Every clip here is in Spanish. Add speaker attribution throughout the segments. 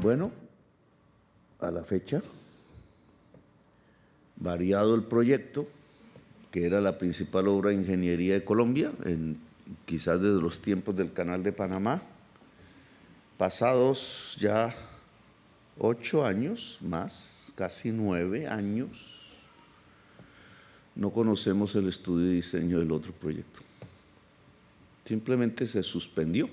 Speaker 1: Bueno, a la fecha, variado el proyecto, que era la principal obra de ingeniería de Colombia, quizás desde los tiempos del Canal de Panamá, pasados ya ocho años más, casi nueve años, no conocemos el estudio y diseño del otro proyecto. Simplemente se suspendió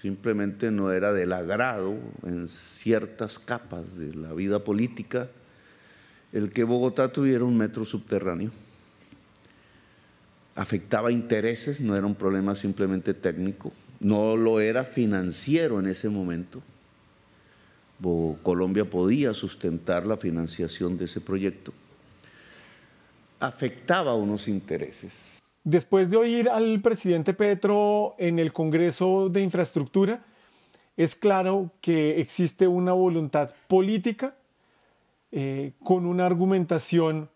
Speaker 1: simplemente no era del agrado en ciertas capas de la vida política el que Bogotá tuviera un metro subterráneo. Afectaba intereses, no era un problema simplemente técnico, no lo era financiero en ese momento. Colombia podía sustentar la financiación de ese proyecto. Afectaba unos intereses,
Speaker 2: después de oír al presidente Petro en el Congreso de Infraestructura, es claro que existe una voluntad política eh, con una argumentación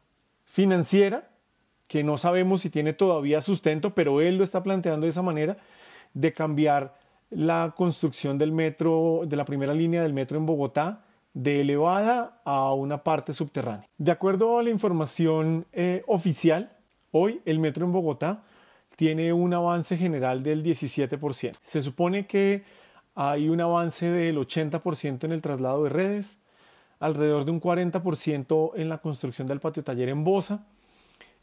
Speaker 2: financiera que no sabemos si tiene todavía sustento, pero él lo está planteando de esa manera, de cambiar la construcción del metro, de la primera línea del metro en Bogotá, de elevada a una parte subterránea. De acuerdo a la información eh, oficial, Hoy el metro en Bogotá tiene un avance general del 17%. Se supone que hay un avance del 80% en el traslado de redes, alrededor de un 40% en la construcción del patio taller en Bosa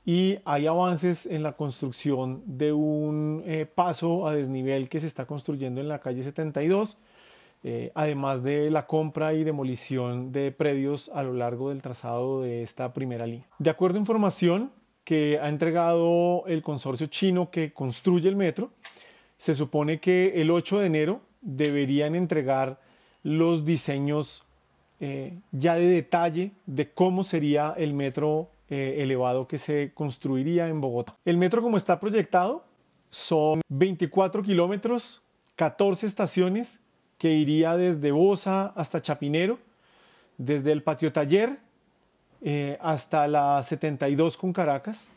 Speaker 2: y hay avances en la construcción de un eh, paso a desnivel que se está construyendo en la calle 72, eh, además de la compra y demolición de predios a lo largo del trazado de esta primera línea. De acuerdo a información que ha entregado el consorcio chino que construye el metro. Se supone que el 8 de enero deberían entregar los diseños eh, ya de detalle de cómo sería el metro eh, elevado que se construiría en Bogotá. El metro como está proyectado son 24 kilómetros, 14 estaciones que iría desde Bosa hasta Chapinero, desde el patio taller eh, hasta la 72 con Caracas.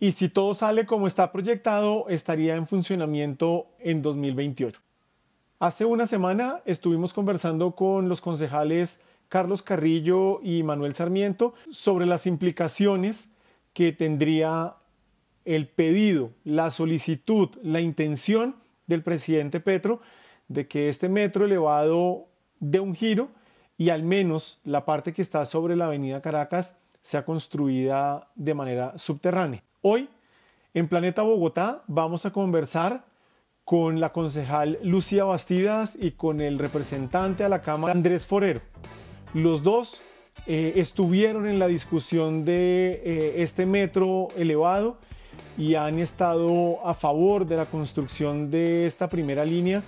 Speaker 2: Y si todo sale como está proyectado, estaría en funcionamiento en 2028. Hace una semana estuvimos conversando con los concejales Carlos Carrillo y Manuel Sarmiento sobre las implicaciones que tendría el pedido, la solicitud, la intención del presidente Petro de que este metro elevado de un giro y al menos la parte que está sobre la avenida Caracas sea construida de manera subterránea. Hoy en Planeta Bogotá vamos a conversar con la concejal Lucía Bastidas y con el representante a la Cámara Andrés Forero. Los dos eh, estuvieron en la discusión de eh, este metro elevado y han estado a favor de la construcción de esta primera línea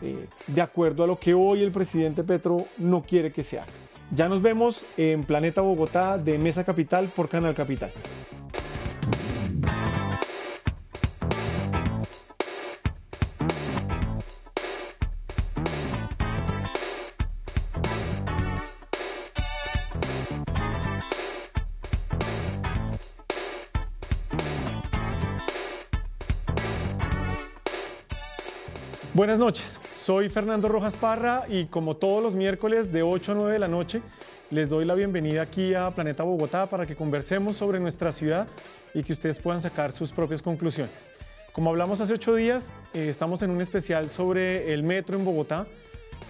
Speaker 2: eh, de acuerdo a lo que hoy el presidente Petro no quiere que se haga. Ya nos vemos en Planeta Bogotá de Mesa Capital por Canal Capital. buenas noches. Soy Fernando Rojas Parra y como todos los miércoles de 8 a 9 de la noche, les doy la bienvenida aquí a Planeta Bogotá para que conversemos sobre nuestra ciudad y que ustedes puedan sacar sus propias conclusiones. Como hablamos hace ocho días, eh, estamos en un especial sobre el metro en Bogotá.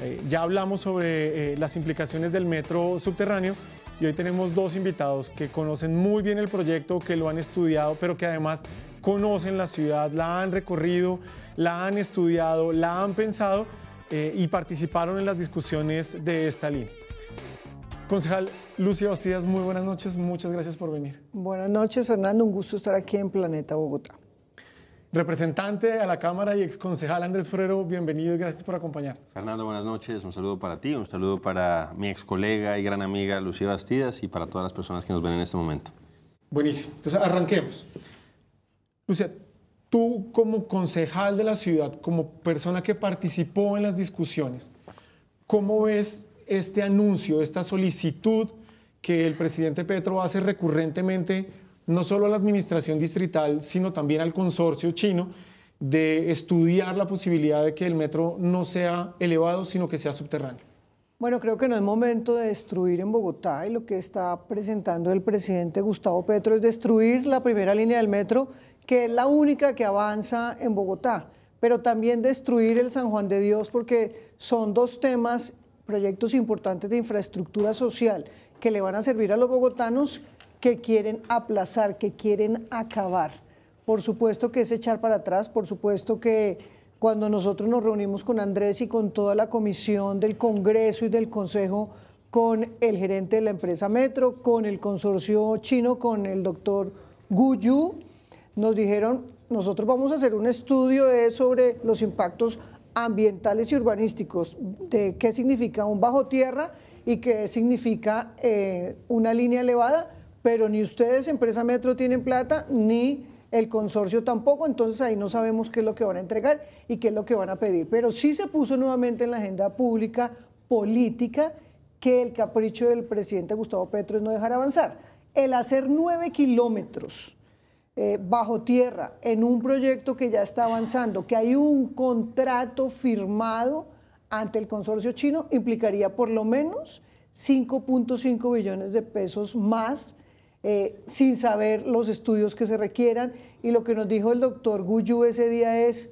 Speaker 2: Eh, ya hablamos sobre eh, las implicaciones del metro subterráneo y hoy tenemos dos invitados que conocen muy bien el proyecto, que lo han estudiado, pero que además conocen la ciudad, la han recorrido, la han estudiado, la han pensado eh, y participaron en las discusiones de esta línea. Concejal Lucia Bastidas, muy buenas
Speaker 3: noches, muchas gracias por venir. Buenas noches, Fernando, un gusto estar aquí en Planeta Bogotá.
Speaker 2: Representante a la Cámara y exconcejal Andrés Forero, bienvenido y gracias por acompañarnos.
Speaker 1: Fernando, buenas noches. Un saludo para ti, un saludo para mi ex colega y gran amiga Lucía Bastidas y para todas las personas que nos ven en este momento. Buenísimo.
Speaker 2: Entonces, arranquemos. Lucía, tú como concejal de la ciudad, como persona que participó en las discusiones, ¿cómo ves este anuncio, esta solicitud que el presidente Petro hace recurrentemente no solo a la administración distrital, sino también al consorcio chino de estudiar la posibilidad de que el metro no sea elevado, sino que sea subterráneo.
Speaker 3: Bueno, creo que no es momento de destruir en Bogotá y lo que está presentando el presidente Gustavo Petro es destruir la primera línea del metro, que es la única que avanza en Bogotá, pero también destruir el San Juan de Dios porque son dos temas, proyectos importantes de infraestructura social que le van a servir a los bogotanos que quieren aplazar, que quieren acabar. Por supuesto que es echar para atrás, por supuesto que cuando nosotros nos reunimos con Andrés y con toda la comisión del Congreso y del Consejo, con el gerente de la empresa Metro, con el consorcio chino, con el doctor Guyu, nos dijeron, nosotros vamos a hacer un estudio sobre los impactos ambientales y urbanísticos, de qué significa un bajo tierra y qué significa eh, una línea elevada pero ni ustedes, Empresa Metro, tienen plata, ni el consorcio tampoco, entonces ahí no sabemos qué es lo que van a entregar y qué es lo que van a pedir. Pero sí se puso nuevamente en la agenda pública política que el capricho del presidente Gustavo Petro es no dejar avanzar. El hacer nueve kilómetros eh, bajo tierra en un proyecto que ya está avanzando, que hay un contrato firmado ante el consorcio chino, implicaría por lo menos 5.5 billones de pesos más eh, sin saber los estudios que se requieran. Y lo que nos dijo el doctor Guyú ese día es,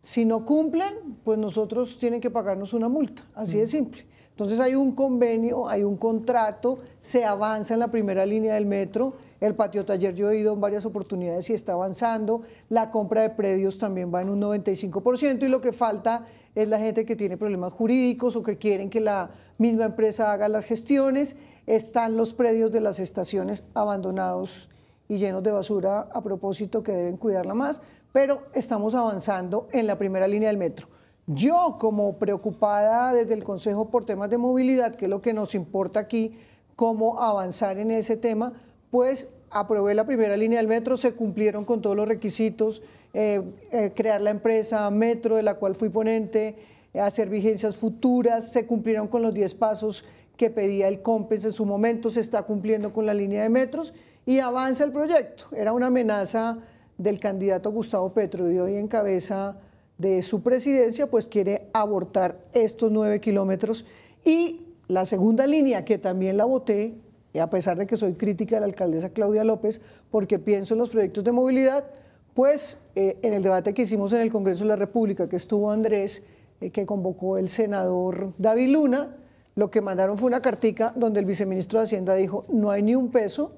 Speaker 3: si no cumplen, pues nosotros tienen que pagarnos una multa, así de mm. simple. Entonces hay un convenio, hay un contrato, se avanza en la primera línea del metro, el patio taller yo he ido en varias oportunidades y está avanzando, la compra de predios también va en un 95% y lo que falta es la gente que tiene problemas jurídicos o que quieren que la misma empresa haga las gestiones están los predios de las estaciones abandonados y llenos de basura a propósito que deben cuidarla más, pero estamos avanzando en la primera línea del metro. Yo, como preocupada desde el Consejo por temas de movilidad, que es lo que nos importa aquí, cómo avanzar en ese tema, pues aprobé la primera línea del metro, se cumplieron con todos los requisitos, eh, eh, crear la empresa Metro, de la cual fui ponente, eh, hacer vigencias futuras, se cumplieron con los 10 pasos que pedía el COMPES en su momento, se está cumpliendo con la línea de metros y avanza el proyecto. Era una amenaza del candidato Gustavo Petro y hoy en cabeza de su presidencia, pues quiere abortar estos nueve kilómetros. Y la segunda línea, que también la voté, y a pesar de que soy crítica de la alcaldesa Claudia López, porque pienso en los proyectos de movilidad, pues eh, en el debate que hicimos en el Congreso de la República, que estuvo Andrés, eh, que convocó el senador David Luna, lo que mandaron fue una cartica donde el viceministro de Hacienda dijo, no hay ni un peso,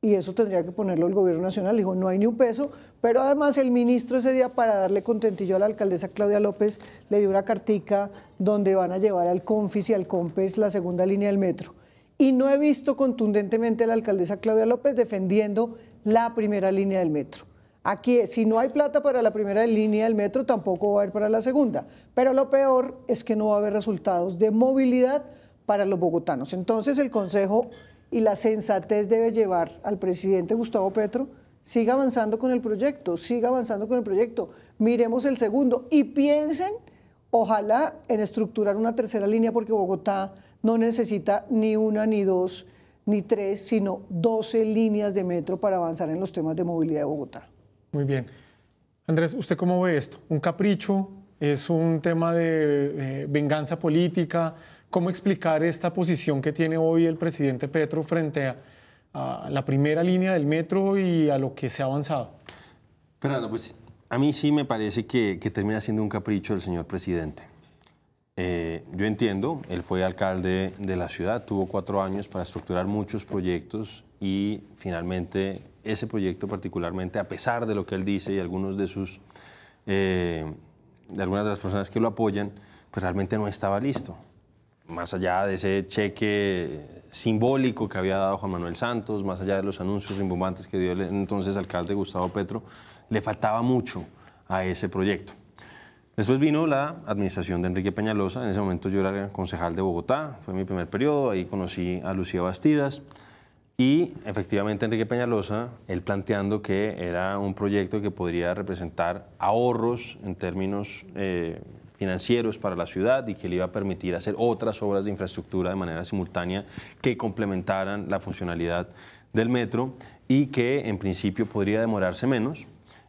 Speaker 3: y eso tendría que ponerlo el gobierno nacional, dijo, no hay ni un peso, pero además el ministro ese día para darle contentillo a la alcaldesa Claudia López le dio una cartica donde van a llevar al Confis y al Compes la segunda línea del metro. Y no he visto contundentemente a la alcaldesa Claudia López defendiendo la primera línea del metro. Aquí, si no hay plata para la primera línea del metro, tampoco va a ir para la segunda. Pero lo peor es que no va a haber resultados de movilidad para los bogotanos. Entonces el Consejo y la sensatez debe llevar al presidente Gustavo Petro, siga avanzando con el proyecto, siga avanzando con el proyecto, miremos el segundo y piensen, ojalá, en estructurar una tercera línea porque Bogotá no necesita ni una, ni dos, ni tres, sino 12 líneas de metro para avanzar en los temas de movilidad de Bogotá.
Speaker 2: Muy bien. Andrés, ¿usted cómo ve esto? ¿Un capricho? ¿Es un tema de eh, venganza política? ¿Cómo explicar esta posición que tiene hoy el presidente Petro frente a, la primera línea del metro y a lo que se ha avanzado?
Speaker 1: Fernando, pues a mí sí me parece que, termina siendo un capricho del señor presidente. Eh, yo entiendo, él fue alcalde de la ciudad, tuvo cuatro años para estructurar muchos proyectos y finalmente ese proyecto particularmente, a pesar de lo que él dice y algunos de sus, eh, de algunas de las personas que lo apoyan, pues realmente no estaba listo. Más allá de ese cheque simbólico que había dado Juan Manuel Santos, más allá de los anuncios rimbombantes que dio el entonces alcalde Gustavo Petro, le faltaba mucho a ese proyecto. Después vino la administración de Enrique Peñalosa, en ese momento yo era concejal de Bogotá, fue mi primer periodo, ahí conocí a Lucía Bastidas, y efectivamente Enrique Peñalosa, él planteando que era un proyecto que podría representar ahorros en términos eh, financieros para la ciudad y que le iba a permitir hacer otras obras de infraestructura de manera simultánea que complementaran la funcionalidad del metro y que en principio podría demorarse menos,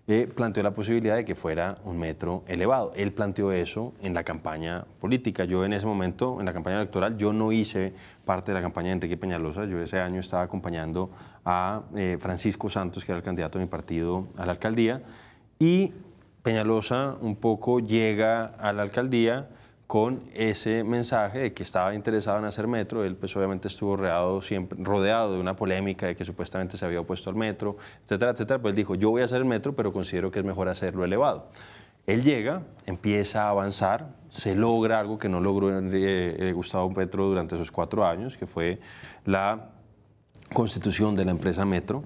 Speaker 1: eh, planteó la posibilidad de que fuera un metro elevado. Él planteó eso en la campaña política. Yo en ese momento, en la campaña electoral, yo no hice parte de la campaña de Enrique Peñalosa. Yo ese año estaba acompañando a eh, Francisco Santos, que era el candidato de mi partido a la alcaldía, y Peñalosa un poco llega a la alcaldía con ese mensaje de que estaba interesado en hacer metro. Él pues obviamente estuvo rodeado, siempre, rodeado de una polémica de que supuestamente se había opuesto al metro, etcétera, etcétera. Pues él dijo, yo voy a hacer el metro, pero considero que es mejor hacerlo elevado. Él llega, empieza a avanzar, se logra algo que no logró eh, Gustavo Petro durante esos cuatro años, que fue la constitución de la empresa Metro.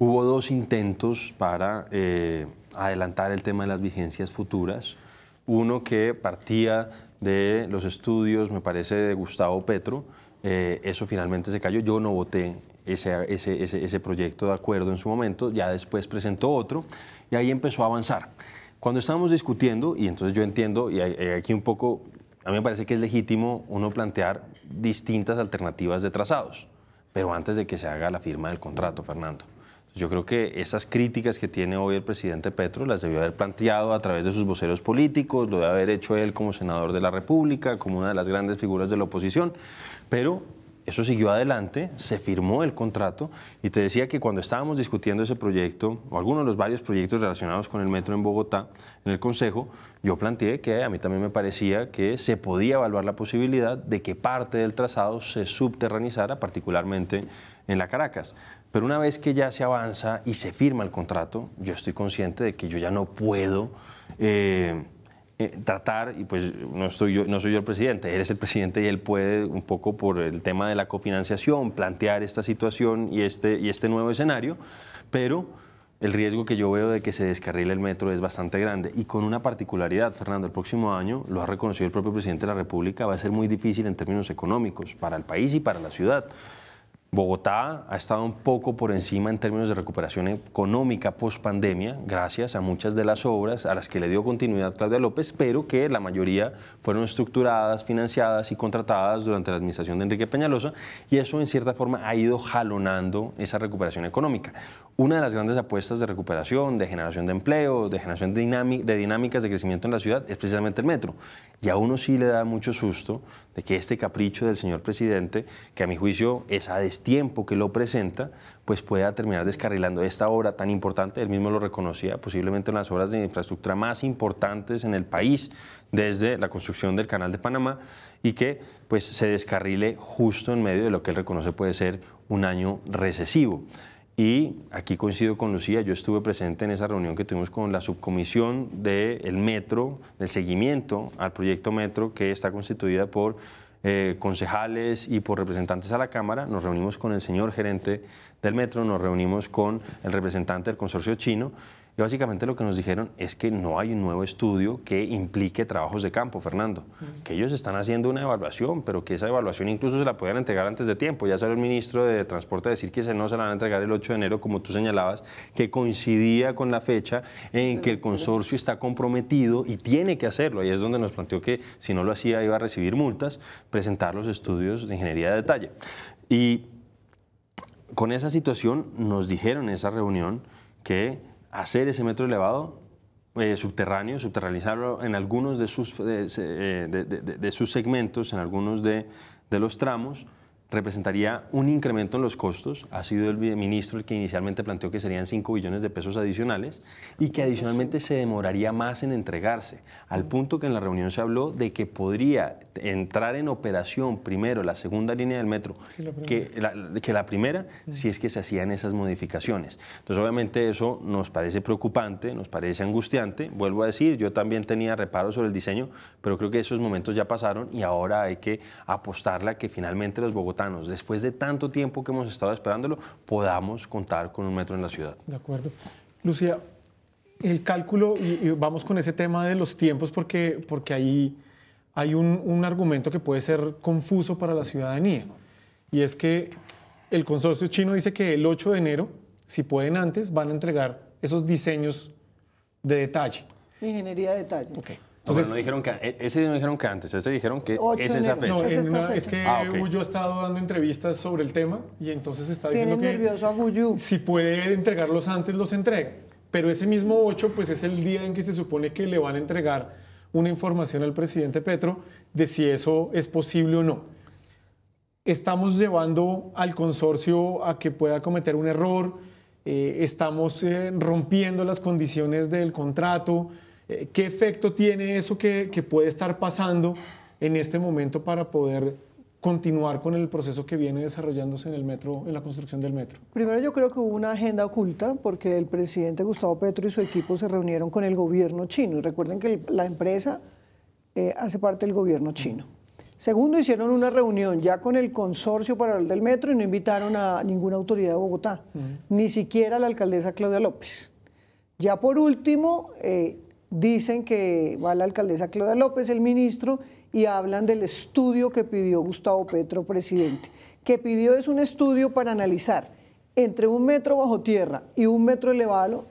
Speaker 1: Hubo dos intentos para eh, adelantar el tema de las vigencias futuras. Uno que partía de los estudios, me parece, de Gustavo Petro. Eh, eso finalmente se cayó. Yo no voté ese, ese proyecto de acuerdo en su momento. Ya después presentó otro y ahí empezó a avanzar. Cuando estábamos discutiendo, y entonces yo entiendo, y aquí un poco, a mí me parece que es legítimo uno plantear distintas alternativas de trazados, pero antes de que se haga la firma del contrato, Fernando. Yo creo que esas críticas que tiene hoy el presidente Petro las debió haber planteado a través de sus voceros políticos, lo debe haber hecho él como senador de la República, como una de las grandes figuras de la oposición, pero eso siguió adelante, se firmó el contrato y te decía que cuando estábamos discutiendo ese proyecto, o algunos de los varios proyectos relacionados con el metro en Bogotá, en el Consejo, yo planteé que a mí también me parecía que se podía evaluar la posibilidad de que parte del trazado se subterranizara, particularmente en la Caracas. Pero una vez que ya se avanza y se firma el contrato, yo estoy consciente de que yo ya no puedo... Eh, eh, tratar, y pues no, estoy yo, no soy yo el presidente, él es el presidente y él puede, un poco por el tema de la cofinanciación, plantear esta situación y este, y este nuevo escenario, pero el riesgo que yo veo de que se descarrile el metro es bastante grande y con una particularidad, Fernando, el próximo año, lo ha reconocido el propio presidente de la República, va a ser muy difícil en términos económicos para el país y para la ciudad. Bogotá ha estado un poco por encima en términos de recuperación económica post pandemia, gracias a muchas de las obras a las que le dio continuidad Claudia López, pero que la mayoría fueron estructuradas, financiadas y contratadas durante la administración de Enrique Peñalosa, y eso en cierta forma ha ido jalonando esa recuperación económica. Una de las grandes apuestas de recuperación, de generación de empleo, de generación de, dinámicas de crecimiento en la ciudad es precisamente el metro, y a uno sí le da mucho susto de que este capricho del señor presidente, que a mi juicio es a destiempo que lo presenta, pues pueda terminar descarrilando esta obra tan importante, él mismo lo reconocía, posiblemente una de las obras de infraestructura más importantes en el país desde la construcción del Canal de Panamá y que pues se descarrile justo en medio de lo que él reconoce puede ser un año recesivo. Y aquí coincido con Lucía, yo estuve presente en esa reunión que tuvimos con la subcomisión del Metro, del seguimiento al proyecto Metro, que está constituida por eh, concejales y por representantes a la Cámara. Nos reunimos con el señor gerente del Metro, nos reunimos con el representante del consorcio chino y básicamente lo que nos dijeron es que no hay un nuevo estudio que implique trabajos de campo, Fernando. Que ellos están haciendo una evaluación, pero que esa evaluación incluso se la podían entregar antes de tiempo. Ya salió el ministro de Transporte a decir que se no se la van a entregar el 8 de enero, como tú señalabas, que coincidía con la fecha en que el consorcio está comprometido y tiene que hacerlo. Ahí es donde nos planteó que si no lo hacía iba a recibir multas, presentar los estudios de ingeniería de detalle. Y con esa situación nos dijeron en esa reunión que hacer ese metro elevado eh, subterráneo, subterralizarlo en algunos eh, de, de, sus segmentos, en algunos de, los tramos, representaría un incremento en los costos. Ha sido el ministro el que inicialmente planteó que serían 5 billones de pesos adicionales y que adicionalmente se demoraría más en entregarse, al punto que en la reunión se habló de que podría entrar en operación primero la segunda línea del metro que la, que la primera mm. si es que se hacían esas modificaciones. Entonces obviamente eso nos parece preocupante, nos parece angustiante. Vuelvo a decir, yo también tenía reparos sobre el diseño, pero creo que esos momentos ya pasaron y ahora hay que apostarla que finalmente los Bogotá después de tanto tiempo que hemos estado esperándolo, podamos contar con un metro en la ciudad.
Speaker 2: De acuerdo. Lucía, el cálculo, y, vamos con ese tema de los tiempos, porque, porque ahí hay un, argumento que puede ser confuso para la ciudadanía, y es que el consorcio chino dice que el 8 de enero, si pueden antes, van a entregar esos diseños de
Speaker 1: detalle.
Speaker 3: Ingeniería de detalle. Okay.
Speaker 1: Ah, entonces, dijeron que, e, ese no dijeron que antes, ese dijeron que es esa fecha. es, que ah,
Speaker 2: ha estado dando entrevistas sobre el tema y entonces está diciendo que si puede entregarlos antes, los entrega. Pero ese mismo 8, pues es el día en que se supone que le van a entregar una información al presidente Petro de si eso es posible o no. Estamos llevando al consorcio a que pueda cometer un error, eh, estamos eh, rompiendo las condiciones del contrato, eh, ¿Qué efecto tiene eso que, puede estar pasando en este momento para poder continuar con el proceso que viene desarrollándose en el metro, en la construcción del metro?
Speaker 3: Primero yo creo que hubo una agenda oculta porque el presidente Gustavo Petro y su equipo se reunieron con el gobierno chino y recuerden que la empresa eh, hace parte del gobierno chino. Segundo, hicieron una reunión ya con el consorcio para el del metro y no invitaron a ninguna autoridad de Bogotá, ni siquiera a la alcaldesa Claudia López. Ya por último, eh, dicen que va la alcaldesa Claudia López, el ministro, y hablan del estudio que pidió Gustavo Petro, presidente. Que pidió es un estudio para analizar entre un metro bajo tierra y un metro elevado,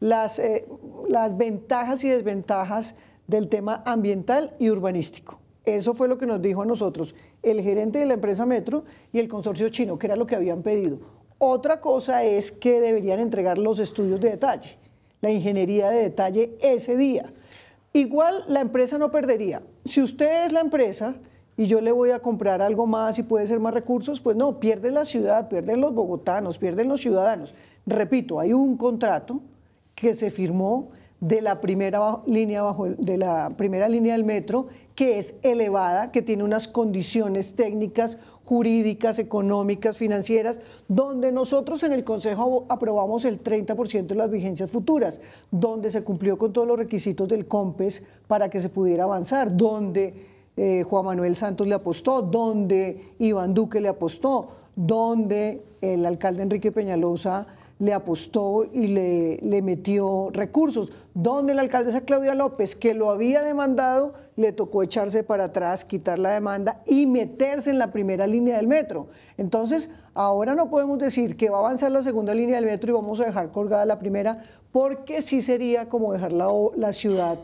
Speaker 3: las, eh, las ventajas y desventajas del tema ambiental y urbanístico. Eso fue lo que nos dijo a nosotros el gerente de la empresa Metro y el consorcio chino, que era lo que habían pedido. Otra cosa es que deberían entregar los estudios de detalle la ingeniería de detalle ese día. Igual la empresa no perdería. Si usted es la empresa y yo le voy a comprar algo más y puede ser más recursos, pues no, pierde la ciudad, pierden los bogotanos, pierden los ciudadanos. Repito, hay un contrato que se firmó de la primera línea bajo de la primera línea del metro que es elevada, que tiene unas condiciones técnicas, jurídicas, económicas, financieras, donde nosotros en el Consejo aprobamos el 30% de las vigencias futuras, donde se cumplió con todos los requisitos del COMPES para que se pudiera avanzar, donde eh, Juan Manuel Santos le apostó, donde Iván Duque le apostó, donde el alcalde Enrique Peñalosa le apostó y le, metió recursos. Donde la alcaldesa Claudia López, que lo había demandado, le tocó echarse para atrás, quitar la demanda y meterse en la primera línea del metro. Entonces, ahora no podemos decir que va a avanzar la segunda línea del metro y vamos a dejar colgada la primera, porque sí sería como dejar la, la ciudad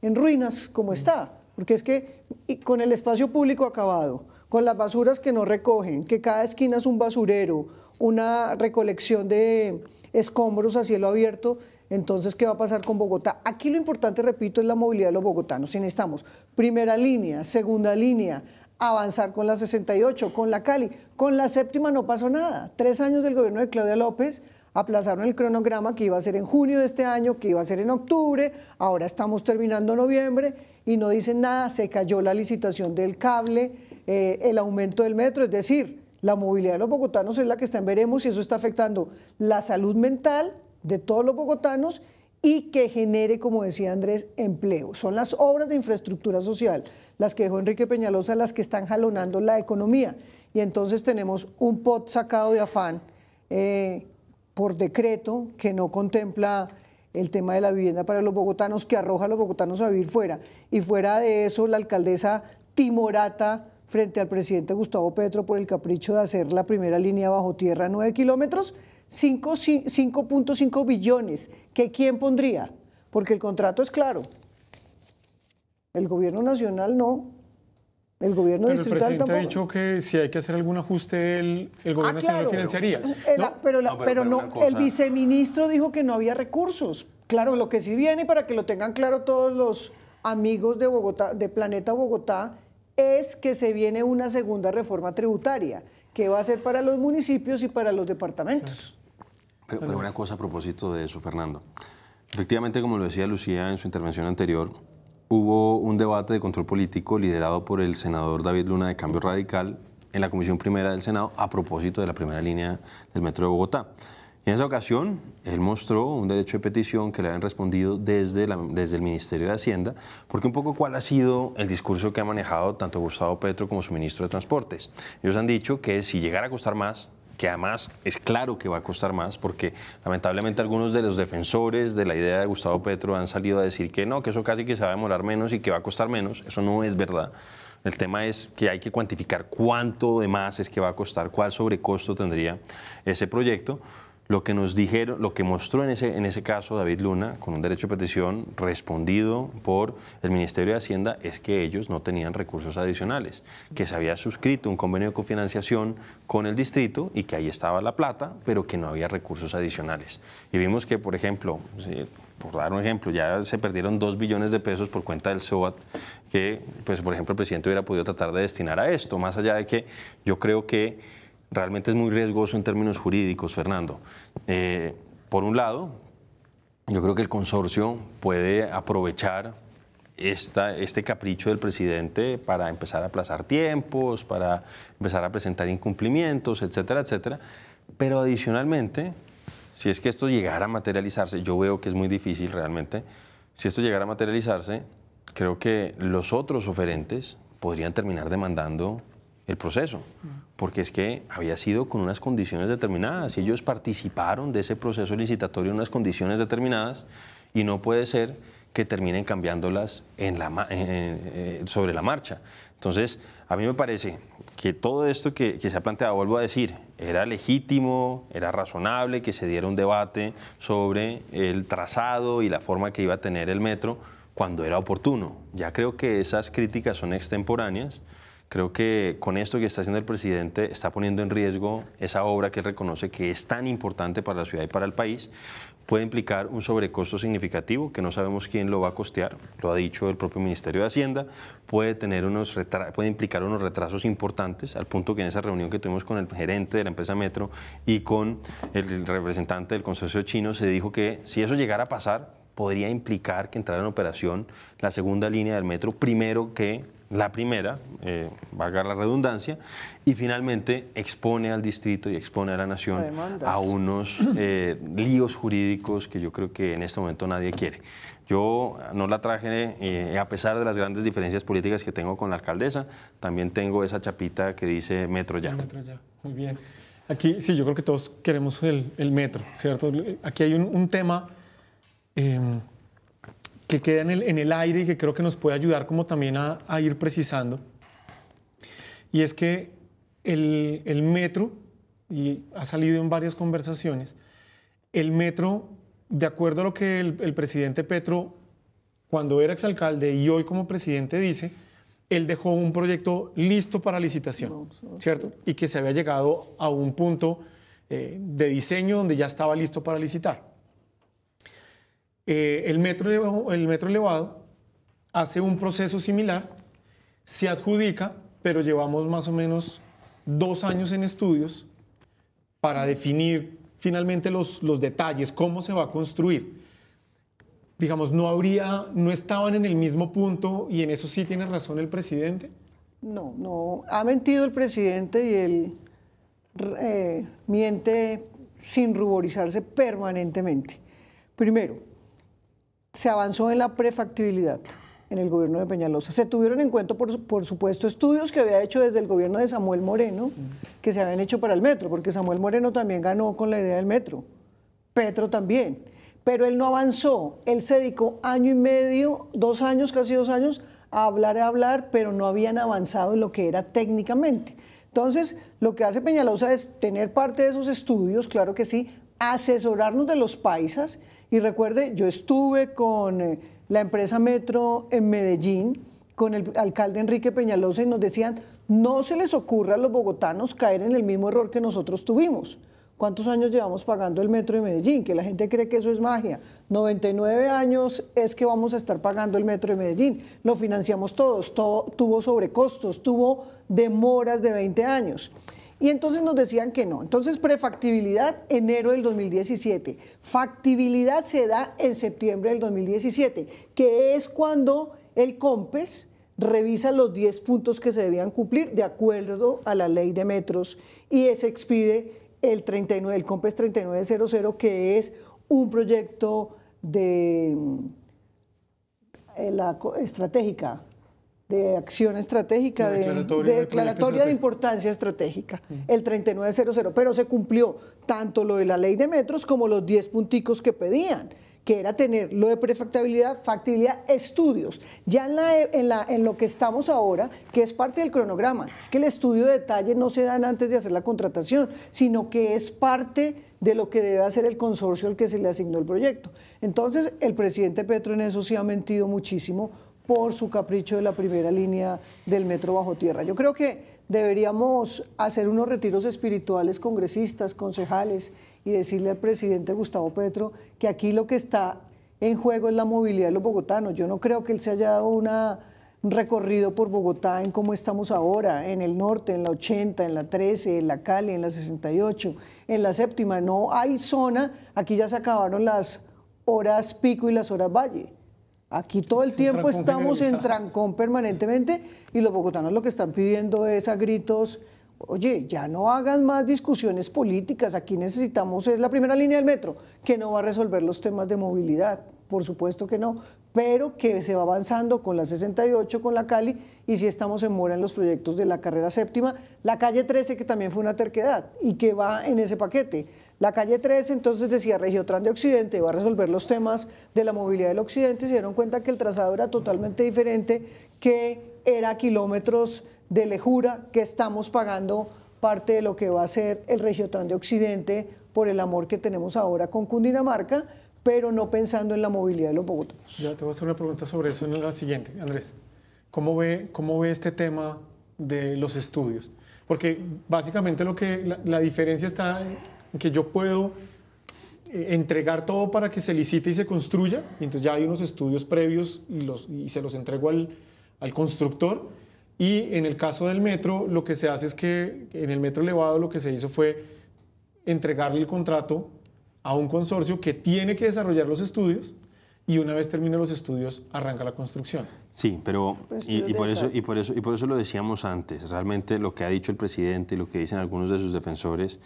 Speaker 3: en ruinas como mm. está, porque es que con el espacio público acabado, con las basuras que no recogen, que cada esquina es un basurero, una recolección de escombros a cielo abierto, entonces, ¿qué va a pasar con Bogotá? Aquí lo importante, repito, es la movilidad de los bogotanos. Si necesitamos primera línea, segunda línea, avanzar con la 68, con la Cali. Con la séptima no pasó nada. Tres años del gobierno de Claudia López aplazaron el cronograma que iba a ser en junio de este año, que iba a ser en octubre, ahora estamos terminando noviembre y no dicen nada, se cayó la licitación del cable, eh, el aumento del metro, es decir, la movilidad de los bogotanos es la que está en veremos y eso está afectando la salud mental de todos los bogotanos y que genere, como decía Andrés, empleo. Son las obras de infraestructura social, las que dejó Enrique Peñalosa, las que están jalonando la economía. Y entonces tenemos un pot sacado de afán eh, por decreto que no contempla el tema de la vivienda para los bogotanos, que arroja a los bogotanos a vivir fuera. Y fuera de eso, la alcaldesa timorata frente al presidente Gustavo Petro por el capricho de hacer la primera línea bajo tierra 9 kilómetros, 5.5 billones. ¿Qué quién pondría? Porque el contrato es claro. El gobierno nacional no. El gobierno pero distrital el presidente ha
Speaker 2: dicho que si hay que hacer algún ajuste, el, gobierno ah, financiaría. Ah, pero, el, pero, no, el
Speaker 3: viceministro dijo que no había recursos. Claro, lo que sí viene, para que lo tengan claro todos los amigos de Bogotá, de Planeta Bogotá, es que se viene una segunda reforma tributaria, que va a ser para los municipios y para los departamentos.
Speaker 1: Pero, una cosa a propósito de eso, Fernando. Efectivamente, como lo decía Lucía en su intervención anterior, hubo un debate de control político liderado por el senador David Luna de Cambio Radical en la Comisión Primera del Senado a propósito de la primera línea del Metro de Bogotá. En esa ocasión, él mostró un derecho de petición que le han respondido desde, desde el Ministerio de Hacienda, porque un poco cuál ha sido el discurso que ha manejado tanto Gustavo Petro como su ministro de Transportes. Ellos han dicho que si llegara a costar más, que además es claro que va a costar más, porque lamentablemente algunos de los defensores de la idea de Gustavo Petro han salido a decir que no, que eso casi que se va a demorar menos y que va a costar menos. Eso no es verdad. El tema es que hay que cuantificar cuánto de más es que va a costar, cuál sobrecosto tendría ese proyecto lo que nos dijeron, lo que mostró en ese, en ese caso David Luna, con un derecho de petición respondido por el Ministerio de Hacienda, es que ellos no tenían recursos adicionales, que se había suscrito un convenio de cofinanciación con el distrito y que ahí estaba la plata, pero que no había recursos adicionales. Y vimos que, por ejemplo, por dar un ejemplo, ya se perdieron dos billones de pesos por cuenta del SOAT, que, pues, por ejemplo, el presidente hubiera podido tratar de destinar a esto, más allá de que yo creo que realmente es muy riesgoso en términos jurídicos, Fernando. Eh, por un lado, yo creo que el consorcio puede aprovechar esta, este capricho del presidente para empezar a aplazar tiempos, para empezar a presentar incumplimientos, etcétera, etcétera. Pero adicionalmente, si es que esto llegara a materializarse, yo veo que es muy difícil realmente, si esto llegara a materializarse, creo que los otros oferentes podrían terminar demandando el proceso, porque es que había sido con unas condiciones determinadas y ellos participaron de ese proceso licitatorio en unas condiciones determinadas y no puede ser que terminen cambiándolas eh, sobre la marcha. Entonces, a mí me parece que todo esto que, que, se ha planteado, vuelvo a decir, era legítimo, era razonable que se diera un debate sobre el trazado y la forma que iba a tener el metro cuando era oportuno. Ya creo que esas críticas son extemporáneas. Creo que con esto que está haciendo el presidente está poniendo en riesgo esa obra que él reconoce que es tan importante para la ciudad y para el país. Puede implicar un sobrecosto significativo que no sabemos quién lo va a costear, lo ha dicho el propio Ministerio de Hacienda. Puede, tener unos puede implicar unos retrasos importantes, al punto que en esa reunión que tuvimos con el gerente de la empresa Metro y con el representante del consorcio chino se dijo que si eso llegara a pasar, podría implicar que entrara en operación la segunda línea del metro primero que la primera, eh, valga la redundancia, y finalmente expone al distrito y expone a la nación a unos eh, líos jurídicos que yo creo que en este momento nadie quiere. Yo no la traje, eh, a pesar de las grandes diferencias políticas que tengo con la alcaldesa, también tengo esa chapita que dice metro ya. Metro
Speaker 2: ya, muy bien. Aquí, sí, yo creo que todos queremos el, metro, ¿cierto? Aquí hay un tema em, que queda en el, aire y que creo que nos puede ayudar como también a, ir precisando. Y es que el, metro, y ha salido en varias conversaciones, el metro, de acuerdo a lo que el, presidente Petro, cuando era exalcalde y hoy como presidente dice, él dejó un proyecto listo para licitación, pues, ¿cierto? Y que se había llegado a un punto eh, de diseño donde ya estaba listo para licitar. Eh, el, metro, el metro elevado hace un proceso similar, se adjudica, pero llevamos más o menos dos años en estudios para definir finalmente los, detalles, cómo se va a construir. Digamos, no habría, no estaban en el mismo punto y en eso sí tiene razón el presidente.
Speaker 3: No, no, ha mentido el presidente y él eh, miente sin ruborizarse permanentemente. Primero, se avanzó en la prefactibilidad en el gobierno de Peñalosa. Se tuvieron en cuenta, por, supuesto, estudios que había hecho desde el gobierno de Samuel Moreno, que se habían hecho para el metro, porque Samuel Moreno también ganó con la idea del metro, Petro también, pero él no avanzó, él se dedicó año y medio, dos años, casi dos años, a hablar, a hablar, pero no habían avanzado en lo que era técnicamente. Entonces, lo que hace Peñalosa es tener parte de esos estudios, claro que sí, asesorarnos de los paisas y recuerde, yo estuve con eh, la empresa Metro en Medellín, con el alcalde Enrique Peñalosa, y nos decían, no se les ocurra a los bogotanos caer en el mismo error que nosotros tuvimos. ¿Cuántos años llevamos pagando el metro de Medellín? Que la gente cree que eso es magia. 99 años es que vamos a estar pagando el metro de Medellín. Lo financiamos todos, todo, tuvo sobrecostos, tuvo demoras de 20 años. Y entonces nos decían que no. Entonces, prefactibilidad, enero del 2017. Factibilidad se da en septiembre del 2017, que es cuando el COMPES revisa los 10 puntos que se debían cumplir de acuerdo a la ley de metros y se expide el 39, el COMPES 3900, que es un proyecto de eh, la estratégica de acción estratégica, de, declaratoria de, importancia estratégica, el 3900, pero se cumplió tanto lo de la ley de metros como los 10 punticos que pedían que era tener lo de prefactabilidad, factibilidad, estudios. Ya en, en, lo que estamos ahora, que es parte del cronograma, es que el estudio de detalle no se dan antes de hacer la contratación, sino que es parte de lo que debe hacer el consorcio al que se le asignó el proyecto. Entonces, el presidente Petro en eso sí ha mentido muchísimo por su capricho de la primera línea del metro bajo tierra. Yo creo que deberíamos hacer unos retiros espirituales congresistas, concejales y decirle al presidente Gustavo Petro que aquí lo que está en juego es la movilidad de los bogotanos. Yo no creo que él se haya dado un recorrido por Bogotá en cómo estamos ahora, en el norte, en la 80, en la 13, en la Cali, en la 68, en la séptima. No hay zona, aquí ya se acabaron las horas pico y las horas valle Aquí todo el tiempo estamos en trancón permanentemente y los bogotanos lo que están pidiendo es a gritos, oye, ya no hagan más discusiones políticas, aquí necesitamos, es la primera línea del metro, que no va a resolver los temas de movilidad por supuesto que no, pero que se va avanzando con la 68, con la Cali, y si estamos en mora en los proyectos de la carrera séptima, la calle 13, que también fue una terquedad y que va en ese paquete. La calle 13, entonces decía Regiotran de Occidente, va a resolver los temas de la movilidad del Occidente, se dieron cuenta que el trazado era totalmente diferente, que era kilómetros de lejura que estamos pagando parte de lo que va a ser el Regiotran de Occidente por el amor que tenemos ahora con Cundinamarca, pero no pensando en la movilidad de los bogotanos.
Speaker 2: Ya te voy a hacer una pregunta sobre eso en la siguiente, Andrés. ¿Cómo ve, cómo ve este tema de los estudios? Porque básicamente lo que la, diferencia está en que yo puedo eh, entregar todo para que se licite y se construya, y entonces ya hay unos estudios previos y, los, y se los entrego al, al constructor. Y en el caso del metro, lo que se hace es que en el metro elevado lo que se hizo fue entregarle el contrato a un consorcio que tiene que desarrollar los estudios y una vez termina los estudios arranca la construcción.
Speaker 1: Sí, pero y, por eso, y, por eso, y por eso lo decíamos antes, realmente lo que ha dicho el presidente y lo que dicen algunos de sus defensores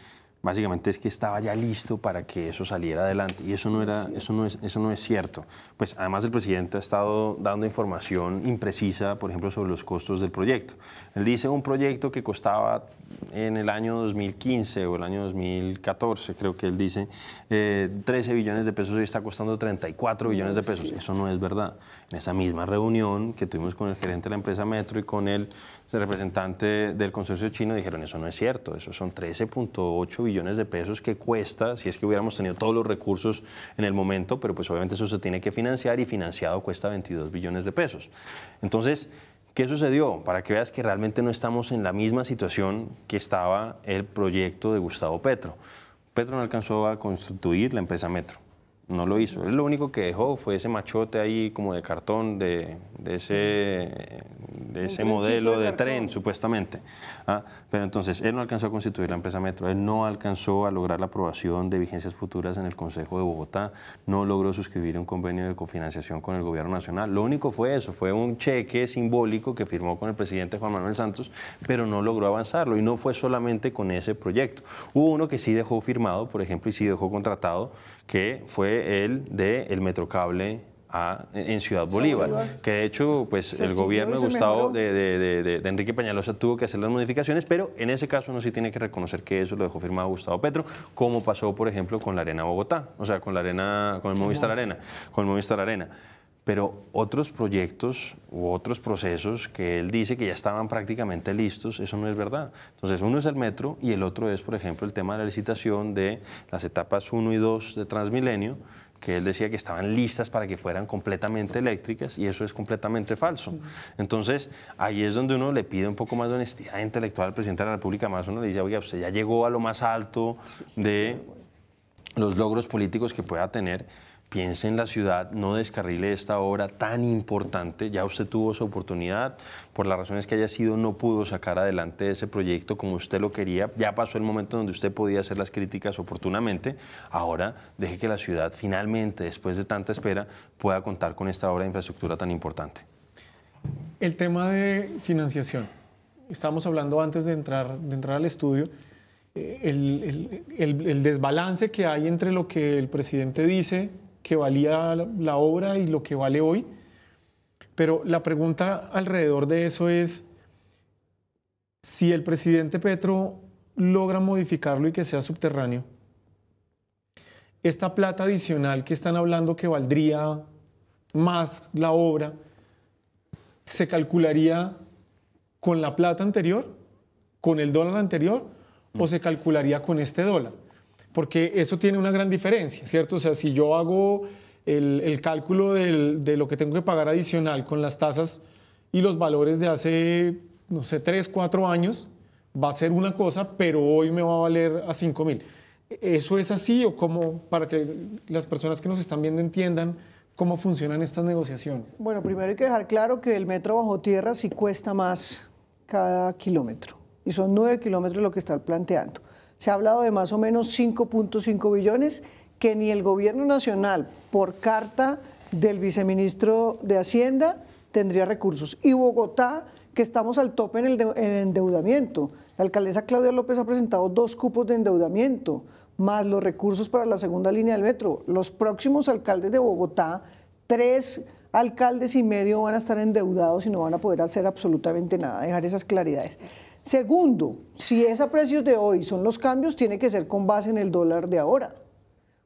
Speaker 1: básicamente es que estaba ya listo para que eso saliera adelante y eso no era eso no es eso no es cierto. Pues además el presidente ha estado dando información imprecisa, por ejemplo, sobre los costos del proyecto. Él dice un proyecto que costaba en el año 2015 o el año 2014, creo que él dice, 13 eh, billones de pesos y está costando 34 billones de pesos. Eso no es verdad. En esa misma reunión que tuvimos con el gerente de la empresa Metro y con él, el representante del consorcio chino dijeron, eso no es cierto, eso son 13.8 billones de pesos que cuesta, si es que hubiéramos tenido todos los recursos en el momento, pero pues obviamente eso se tiene que financiar y financiado cuesta 22 billones de pesos. Entonces, ¿Qué sucedió? Para que veas que realmente no estamos en la misma situación que estaba el proyecto de Gustavo Petro. Petro no alcanzó a constituir la empresa Metro. No lo hizo. Él lo único que dejó fue ese machote ahí como de cartón de ese ese modelo de, tren, supuestamente. ¿ah? Pero entonces, él no alcanzó a constituir la empresa Metro, él no alcanzó a lograr la aprobación de vigencias futuras en el Consejo de Bogotá, no logró suscribir un convenio de cofinanciación con el Gobierno Nacional. Lo único fue eso, fue un cheque simbólico que firmó con el presidente Juan Manuel Santos, pero no logró avanzarlo. Y no fue solamente con ese proyecto. Hubo uno que sí dejó firmado, por ejemplo, y sí dejó contratado, que fue el de el Metrocable en Ciudad Bolívar, que de hecho pues el gobierno de, de, Enrique Pañalosa tuvo que hacer las modificaciones, pero en ese caso no sí tiene que reconocer que eso lo dejó firmado Gustavo Petro, como pasó por ejemplo con la Arena Bogotá, o sea, con la Arena, con el Movistar Arena, con el Movistar Arena. Pero otros proyectos u otros procesos que él dice que ya estaban prácticamente listos, eso no es verdad. Entonces, uno es el metro y el otro es, por ejemplo, el tema de la licitación de las etapas 1 y 2 de Transmilenio, que él decía que estaban listas para que fueran completamente eléctricas y eso es completamente falso. Entonces, ahí es donde uno le pide un poco más de honestidad intelectual al presidente de la República, más uno le dice, oiga, usted ya llegó a lo más alto de pues. los logros políticos que pueda tener, piense en la ciudad, no descarrile esta obra tan importante. Ya usted tuvo su oportunidad, por las razones que haya sido, no pudo sacar adelante ese proyecto como usted lo quería. Ya pasó el momento donde usted podía hacer las críticas oportunamente. Ahora deje que la ciudad finalmente, después de tanta espera, pueda contar con esta obra de infraestructura tan importante.
Speaker 2: El tema de financiación. Estábamos hablando antes de entrar, de entrar al estudio. Eh, el desbalance que hay entre lo que el presidente dice que valía la obra y lo que vale hoy. Pero la pregunta alrededor de eso es si el presidente Petro logra modificarlo y que sea subterráneo, esta plata adicional que están hablando que valdría más la obra, ¿se calcularía con la plata anterior, con el dólar anterior, o mm. se calcularía con este dólar? porque eso tiene una gran diferencia, ¿cierto? O sea, si yo hago el, cálculo de lo que tengo que pagar adicional con las tasas y los valores de hace, no sé, tres, cuatro años, va a ser una cosa, pero hoy me va a valer a 5 mil. ¿Eso es así o cómo, para que las personas que nos están viendo entiendan cómo funcionan
Speaker 3: estas negociaciones? Bueno, primero hay que dejar claro que el metro bajo tierra sí cuesta más cada kilómetro. Y son nueve kilómetros lo que están planteando. Se ha hablado de más o menos 5.5 billones que ni el gobierno nacional, por carta del viceministro de Hacienda, tendría recursos. Y Bogotá, que estamos al tope en el endeudamiento. La alcaldesa Claudia López ha presentado dos cupos de endeudamiento, más los recursos para la segunda línea del metro. Los próximos alcaldes de Bogotá, tres alcaldes y medio van a estar endeudados y no van a poder hacer absolutamente nada, dejar esas claridades. Segundo, si es a precios de hoy, son los cambios, tiene que ser con base en el dólar de ahora.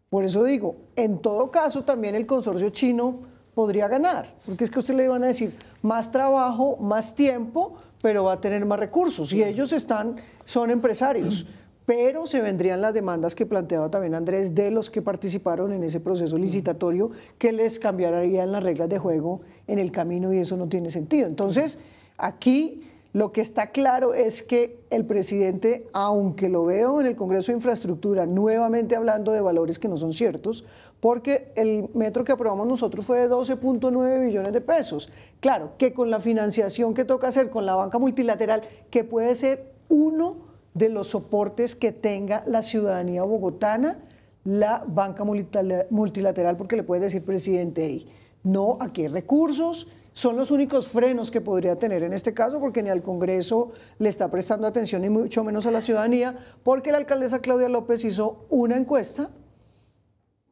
Speaker 3: Por eso digo, en todo caso también el consorcio chino podría ganar, porque es que usted le iban a decir más trabajo, más tiempo, pero va a tener más recursos y ellos están son empresarios, pero se vendrían las demandas que planteaba también Andrés de los que participaron en ese proceso licitatorio que les cambiarían las reglas de juego en el camino y eso no tiene sentido. Entonces, aquí lo que está claro es que el presidente, aunque lo veo en el Congreso de Infraestructura, nuevamente hablando de valores que no son ciertos, porque el metro que aprobamos nosotros fue de 12.9 billones de pesos. Claro, que con la financiación que toca hacer con la banca multilateral, que puede ser uno de los soportes que tenga la ciudadanía bogotana, la banca multilateral, porque le puede decir, presidente, no, aquí hay recursos, son los únicos frenos que podría tener en este caso, porque ni al Congreso le está prestando atención, y mucho menos a la ciudadanía, porque la alcaldesa Claudia López hizo una encuesta,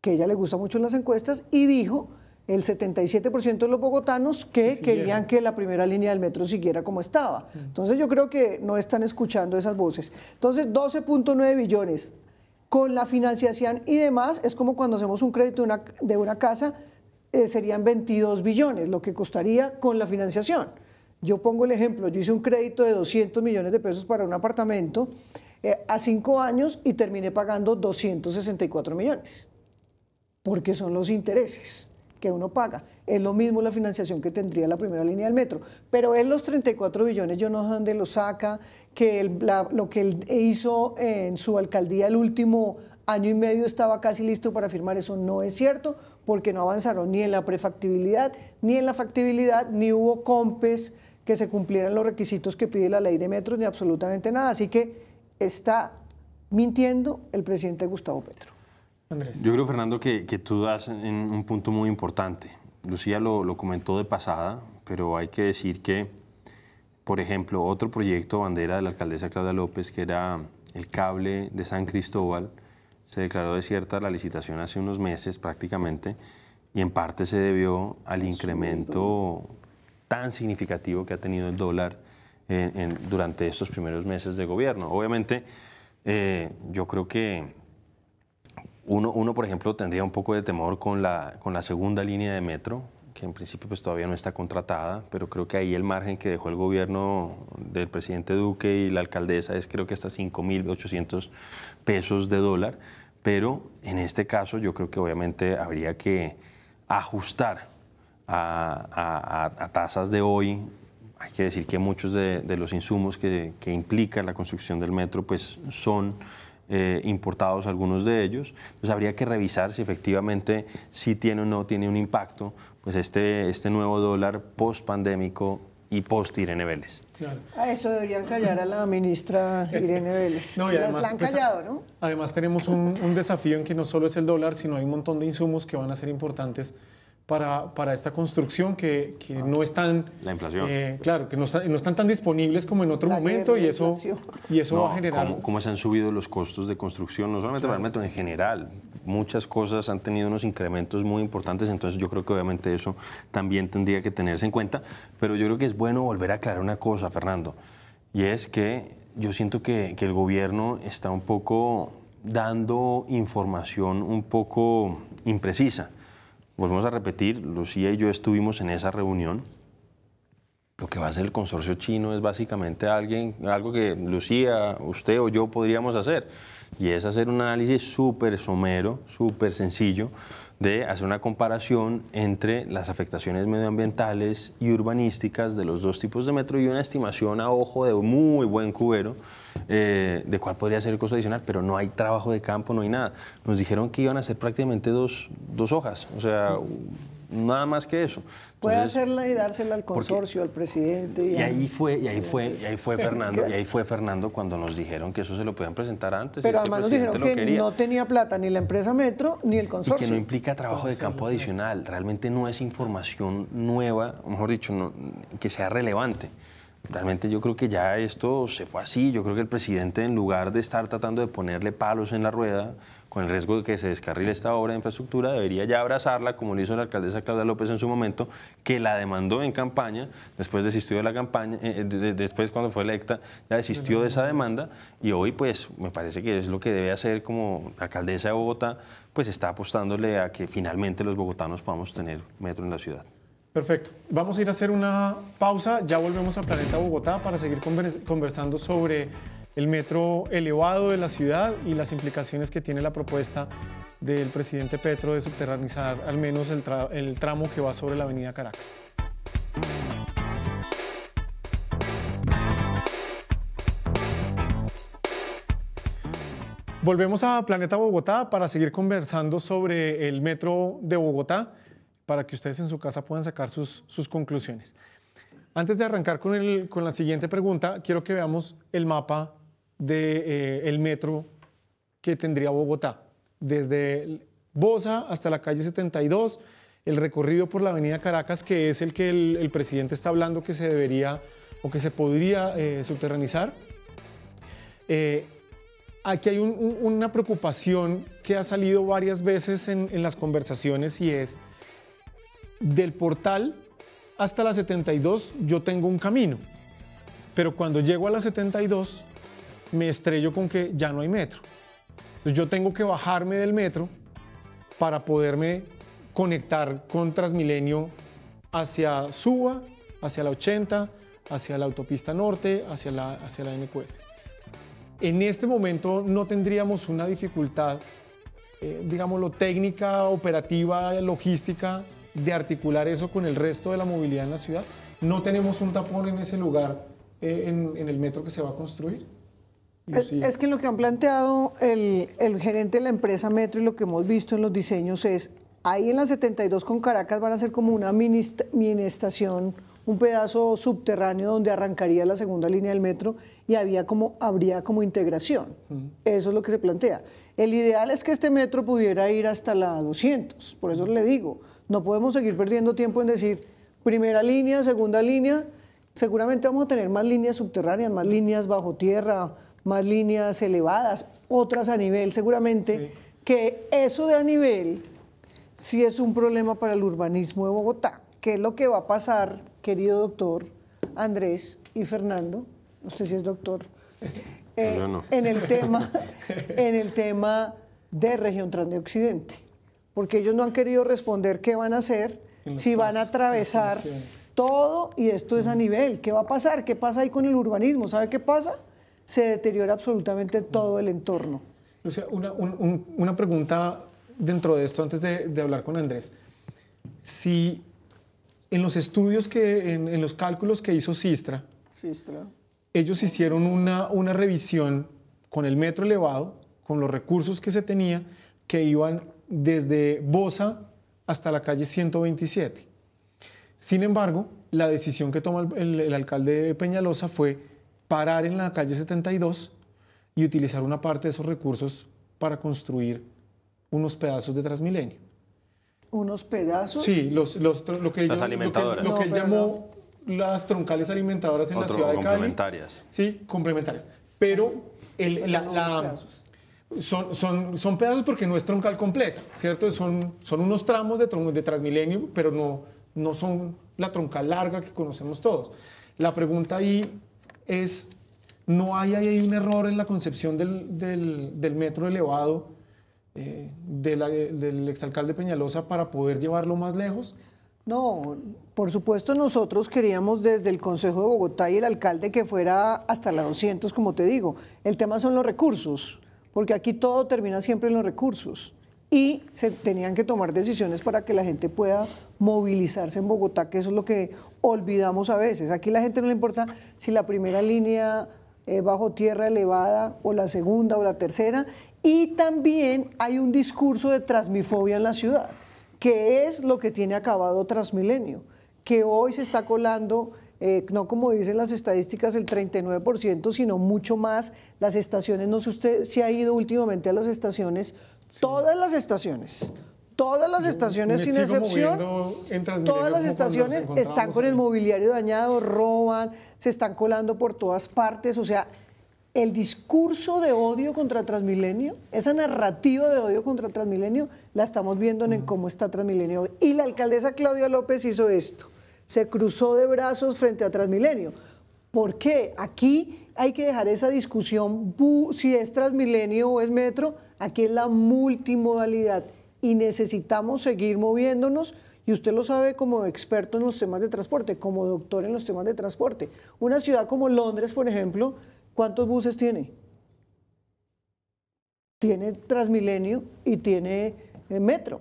Speaker 3: que ella le gusta mucho las encuestas, y dijo el 77% de los bogotanos que querían que la primera línea del metro siguiera como estaba. Entonces yo creo que no están escuchando esas voces. Entonces 12.9 billones con la financiación y demás es como cuando hacemos un crédito de una casa eh, serían 22 billones, lo que costaría con la financiación. Yo pongo el ejemplo, yo hice un crédito de 200 millones de pesos para un apartamento eh, a cinco años y terminé pagando 264 millones, porque son los intereses que uno paga. Es lo mismo la financiación que tendría la primera línea del metro. Pero él los 34 billones, yo no sé dónde lo saca, que lo que él hizo en su alcaldía el último año y medio estaba casi listo para firmar, eso no es cierto, porque no avanzaron ni en la prefactibilidad, ni en la factibilidad, ni hubo compes que se cumplieran los requisitos que pide la ley de metros, ni absolutamente nada. Así que está mintiendo el presidente Gustavo Petro.
Speaker 1: Yo creo, Fernando, que, tú das un punto muy importante. Lucía lo, comentó de pasada, pero hay que decir que, por ejemplo, otro proyecto bandera de la alcaldesa Claudia López, que era el cable de San Cristóbal, se declaró desierta la licitación hace unos meses prácticamente y en parte se debió al incremento tan significativo que ha tenido el dólar durante estos primeros meses de gobierno. Obviamente, eh, yo creo que uno, por ejemplo, tendría un poco de temor con la, con la segunda línea de metro, que en principio pues, todavía no está contratada, pero creo que ahí el margen que dejó el gobierno del presidente Duque y la alcaldesa es creo que hasta 5.800 pesos de dólar, pero en este caso yo creo que obviamente habría que ajustar a, tasas de hoy. Hay que decir que muchos de, los insumos que, implica la construcción del metro pues son eh, importados algunos de ellos. Entonces habría que revisar si efectivamente si tiene o no tiene un impacto pues este, este nuevo dólar post pandémico y post Irene Vélez.
Speaker 3: A eso deberían callar a la ministra Irene Vélez. además, pues, callado, ¿no?
Speaker 2: Además tenemos un, un desafío en que no solo es el dólar, sino hay un montón de insumos que van a ser importantes para, para esta construcción que, que ah, no están...
Speaker 1: La inflación. Eh,
Speaker 2: claro, que no, no, están tan disponibles como en otro momento y eso, y eso va a generar...
Speaker 1: ¿cómo, se han subido los costos de construcción? No solamente para el metro, en general. Muchas cosas han tenido unos incrementos muy importantes, entonces yo creo que obviamente eso también tendría que tenerse en cuenta. Pero yo creo que es bueno volver a aclarar una cosa, Fernando, y es que yo siento que, que el gobierno está un poco dando información un poco imprecisa volvemos a repetir, Lucía y yo estuvimos en esa reunión. Lo que va a hacer el consorcio chino es básicamente alguien, algo que Lucía, usted o yo podríamos hacer. Y es hacer un análisis súper somero, súper sencillo, de hacer una comparación entre las afectaciones medioambientales y urbanísticas de los dos tipos de metro y una estimación a ojo de muy buen cubero eh, de cuál podría ser el costo adicional, pero no hay trabajo de campo, no hay nada. Nos dijeron que iban a hacer prácticamente dos, hojas, o sea, nada más que eso. Puede hacerla
Speaker 3: y dársela al consorcio, al presidente. Y, ahí fue, y ahí fue, ahí fue Fernando, y ahí
Speaker 1: fue Fernando cuando nos dijeron que eso se lo podían presentar antes. Pero este además nos dijeron que no
Speaker 3: tenía plata ni la empresa Metro ni el consorcio. Y que no
Speaker 1: implica trabajo de campo adicional, realmente no es información nueva, mejor dicho, que sea relevante. Realmente yo creo que ya esto se fue así. Yo creo que el presidente, en lugar de estar tratando de ponerle palos en la rueda, con el riesgo de que se descarrile esta obra de infraestructura, debería ya abrazarla, como lo hizo la alcaldesa Claudia López en su momento, que la demandó en campaña, después desistió de la campaña, eh, eh, después cuando fue electa, ya desistió de esa demanda y hoy pues me parece que es lo que debe hacer como alcaldesa de Bogotá, pues está apostándole a que finalmente los bogotanos podamos tener metro en la ciudad.
Speaker 2: Perfecto. Vamos a ir a hacer una pausa. Ya volvemos a Planeta Bogotá para seguir conversando sobre el metro elevado de la ciudad y las implicaciones que tiene la propuesta del presidente Petro de subterranizar al menos el, el tramo que va sobre la avenida Caracas. Volvemos a Planeta Bogotá para seguir conversando sobre el metro de Bogotá para que ustedes en su casa puedan sacar sus, sus conclusiones. Antes de arrancar con, el, con la siguiente pregunta, quiero que veamos el mapa del de, eh, el metro que tendría Bogotá. Desde Bosa hasta la calle 72, el recorrido por la avenida Caracas, que es el que el, presidente está hablando que se debería o que se podría eh, subterranizar. Eh, aquí hay una preocupación que ha salido varias veces en las conversaciones y es del portal hasta la 72 yo tengo un camino, pero cuando llego a la 72 me estrello con que ya no hay metro. Entonces yo tengo que bajarme del metro para poderme conectar con Transmilenio hacia Suba, hacia la 80, hacia la autopista norte, hacia la, hacia la NQS. En este momento no tendríamos una dificultad, eh, digámoslo, técnica, operativa, logística, de articular eso con el resto de la movilidad en la ciudad. No tenemos un tapón en ese lugar, eh, en, el metro que se va a construir. Es, que
Speaker 3: lo que han planteado el, gerente de la empresa Metro y lo que hemos visto en los diseños es, ahí en la 72 con Caracas van a ser como una mini, estación un pedazo subterráneo donde arrancaría la segunda línea del metro y había como, habría como integración. Eso es lo que se plantea. El ideal es que este metro pudiera ir hasta la 200, por eso le digo. No podemos seguir perdiendo tiempo en decir primera línea, segunda línea. Seguramente vamos a tener más líneas subterráneas, más líneas bajo tierra, más líneas elevadas, otras a nivel, seguramente. Que eso de a nivel sí es un problema para el urbanismo de Bogotá. ¿Qué es lo que va a pasar, querido doctor Andrés y Fernando? No sé si es doctor. Eh, en, el tema, en el tema de región trans Occidente porque ellos no han querido responder qué van a hacer, si van a atravesar todo y esto es a nivel. ¿Qué va a pasar? ¿Qué pasa ahí con el urbanismo? ¿Sabe qué pasa? Se deteriora absolutamente todo el entorno. Lucia, una,
Speaker 2: pregunta dentro de esto antes de, hablar con Andrés. Si en los estudios, que, en, los cálculos que hizo Sistra, ellos hicieron una, una revisión con el metro elevado, con los recursos que se tenía, que iban desde Bosa hasta la calle 127. Sin embargo, la decisión que toma el, alcalde Peñalosa fue parar en la calle 72 y utilizar una parte de esos recursos para construir unos pedazos de Transmilenio.
Speaker 3: ¿Unos pedazos? Sí,
Speaker 2: los, lo que las Lo que, él llamó las troncales alimentadoras en la ciudad de Cali. Complementarias. Sí, complementarias. Pero el, la, son, son, son pedazos porque no es troncal completa, ¿cierto? Son, son unos tramos de, de Transmilenio, pero no, no son la troncal larga que conocemos todos. La pregunta ahí es, ¿no hay ahí un error en la concepción del, del, metro elevado eh, de la, del exalcalde Peñalosa para poder llevarlo más lejos?
Speaker 3: No, por supuesto nosotros queríamos desde el Consejo de Bogotá y el alcalde que fuera hasta la 200, como te digo. El tema son los recursos porque aquí todo termina siempre en los recursos y se tenían que tomar decisiones para que la gente pueda movilizarse en Bogotá, que eso es lo que olvidamos a veces. Aquí la gente no le importa si la primera línea es eh, bajo tierra elevada o la segunda o la tercera. Y también hay un discurso de transmifobia en la ciudad, que es lo que tiene acabado Transmilenio, que hoy se está colando eh, no como dicen las estadísticas, el 39%, sino mucho más. Las estaciones, no sé usted si ha ido últimamente a las estaciones, todas las estaciones, todas las estaciones sin excepción, todas las estaciones están con el mobiliario dañado, roban, se están colando por todas partes, o sea, el discurso de odio contra Transmilenio, esa narrativa de odio contra Transmilenio, la estamos viendo en, en cómo está Transmilenio. Y la alcaldesa Claudia López hizo esto se cruzó de brazos frente a Transmilenio. ¿Por qué? Aquí hay que dejar esa discusión si es Transmilenio o es Metro. Aquí es la multimodalidad y necesitamos seguir moviéndonos. Y usted lo sabe como experto en los temas de transporte, como doctor en los temas de transporte. Una ciudad como Londres, por ejemplo, ¿cuántos buses tiene? Tiene Transmilenio y tiene eh, Metro.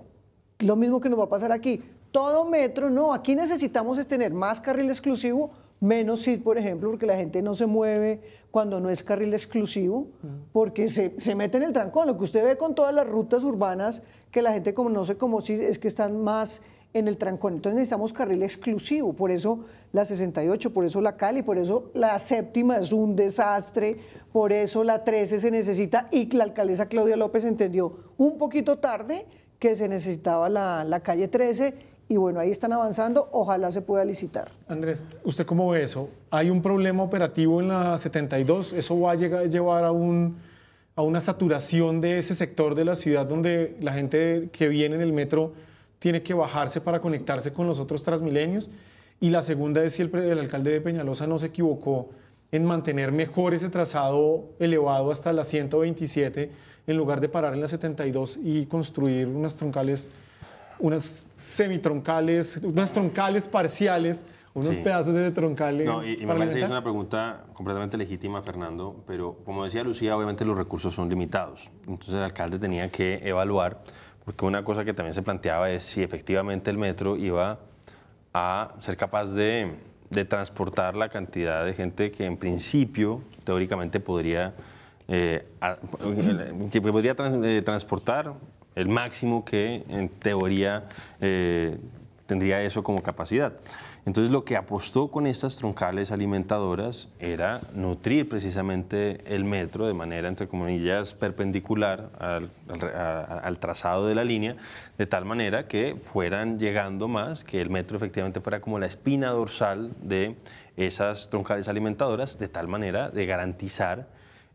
Speaker 3: Lo mismo que nos va a pasar aquí todo metro, no, aquí necesitamos es tener más carril exclusivo, menos SID, por ejemplo, porque la gente no se mueve cuando no es carril exclusivo, porque se, se, mete en el trancón. Lo que usted ve con todas las rutas urbanas que la gente conoce como SID es que están más en el trancón. Entonces necesitamos carril exclusivo, por eso la 68, por eso la Cali, por eso la séptima es un desastre, por eso la 13 se necesita y la alcaldesa Claudia López entendió un poquito tarde que se necesitaba la, la calle 13 y bueno, ahí están avanzando, ojalá se pueda licitar.
Speaker 2: Andrés, ¿usted cómo ve eso? ¿Hay un problema operativo en la 72? ¿Eso va a llevar a, una saturación de ese sector de la ciudad donde la gente que viene en el metro tiene que bajarse para conectarse con los otros transmilenios? Y la segunda es si el, el alcalde de Peñalosa no se equivocó en mantener mejor ese trazado elevado hasta la 127 en lugar de parar en la 72 y construir unas troncales unas semitroncales, unas troncales parciales, unos pedazos de troncales. No, y, me parece que es una
Speaker 1: pregunta completamente legítima, Fernando, pero como decía Lucía, obviamente los recursos son limitados. Entonces el alcalde tenía que evaluar, porque una cosa que también se planteaba es si efectivamente el metro iba a ser capaz de, transportar la cantidad de gente que en principio, teóricamente, podría, eh, eh, podría eh, transportar el máximo que en teoría eh, tendría eso como capacidad. Entonces lo que apostó con estas troncales alimentadoras era nutrir precisamente el metro de manera, entre comillas, perpendicular al, trazado de la línea, de tal manera que fueran llegando más, que el metro efectivamente fuera como la espina dorsal de esas troncales alimentadoras, de tal manera de garantizar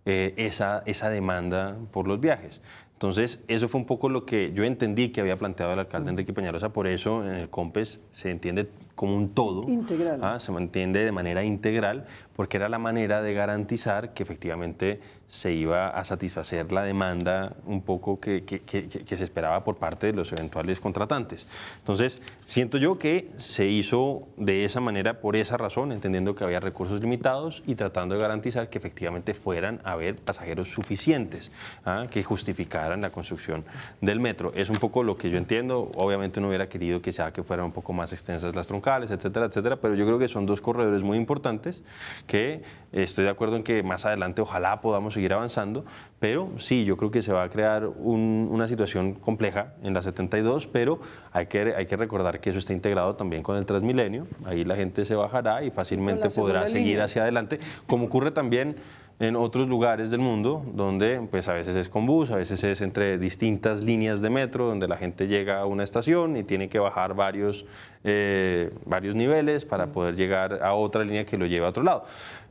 Speaker 1: eh, esa, esa demanda por los viajes. Entonces, eso fue un poco lo que yo entendí que había planteado el alcalde Enrique Peñarosa, por eso en el COMPES se entiende como un todo, integral. ¿ah? se entiende de manera integral, porque era la manera de garantizar que efectivamente se iba a satisfacer la demanda un poco que, que, se esperaba por parte de los eventuales contratantes. Entonces, siento yo que se hizo de esa manera por esa razón, entendiendo que había recursos limitados y tratando de garantizar que efectivamente fueran a haber pasajeros suficientes ¿ah? que justificaran la construcción del metro. Es un poco lo que yo entiendo. Obviamente no hubiera querido que sea que fueran un poco más extensas las troncales, etcétera, etcétera, pero yo creo que son dos corredores muy importantes que eh, estoy de acuerdo en que más adelante ojalá podamos seguir avanzando, pero sí, yo creo que se va a crear una situación compleja en la 72, pero hay que, hay que recordar que eso está integrado también con el Transmilenio, ahí la gente se bajará y fácilmente podrá seguir hacia adelante, como ocurre también en otros lugares del mundo donde pues a veces es con bus, a veces es entre distintas líneas de metro donde la gente llega a una estación y tiene que bajar varios, eh, varios niveles para poder llegar a otra línea que lo lleva a otro lado.